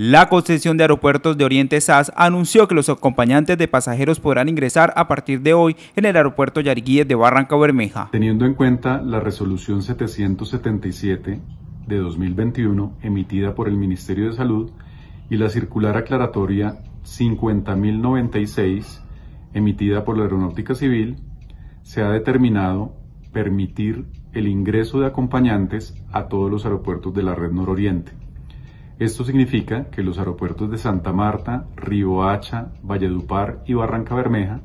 La concesión de aeropuertos de Oriente SAS anunció que los acompañantes de pasajeros podrán ingresar a partir de hoy en el aeropuerto Yariguíes de Barranca Bermeja. Teniendo en cuenta la resolución 777 de 2021 emitida por el Ministerio de Salud y la circular aclaratoria 50096 emitida por la Aeronáutica Civil, se ha determinado permitir el ingreso de acompañantes a todos los aeropuertos de la red nororiente. Esto significa que los aeropuertos de Santa Marta, Riohacha, Valledupar y Barranca Bermeja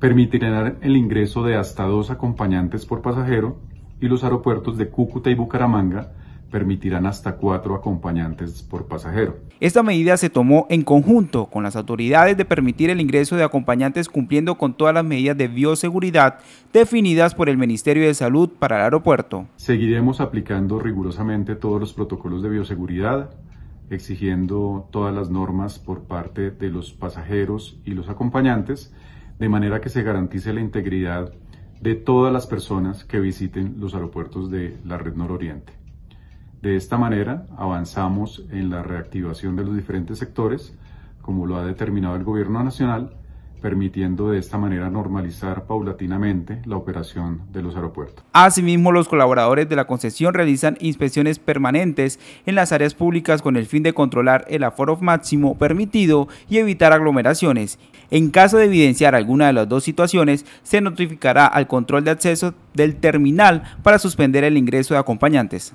permitirán el ingreso de hasta dos acompañantes por pasajero y los aeropuertos de Cúcuta y Bucaramanga permitirán hasta cuatro acompañantes por pasajero. Esta medida se tomó en conjunto con las autoridades de permitir el ingreso de acompañantes cumpliendo con todas las medidas de bioseguridad definidas por el Ministerio de Salud para el aeropuerto. Seguiremos aplicando rigurosamente todos los protocolos de bioseguridad, exigiendo todas las normas por parte de los pasajeros y los acompañantes, de manera que se garantice la integridad de todas las personas que visiten los aeropuertos de la red nororiente. De esta manera avanzamos en la reactivación de los diferentes sectores, como lo ha determinado el Gobierno Nacional, permitiendo de esta manera normalizar paulatinamente la operación de los aeropuertos. Asimismo, los colaboradores de la concesión realizan inspecciones permanentes en las áreas públicas con el fin de controlar el aforo máximo permitido y evitar aglomeraciones. En caso de evidenciar alguna de las dos situaciones, se notificará al control de acceso del terminal para suspender el ingreso de acompañantes.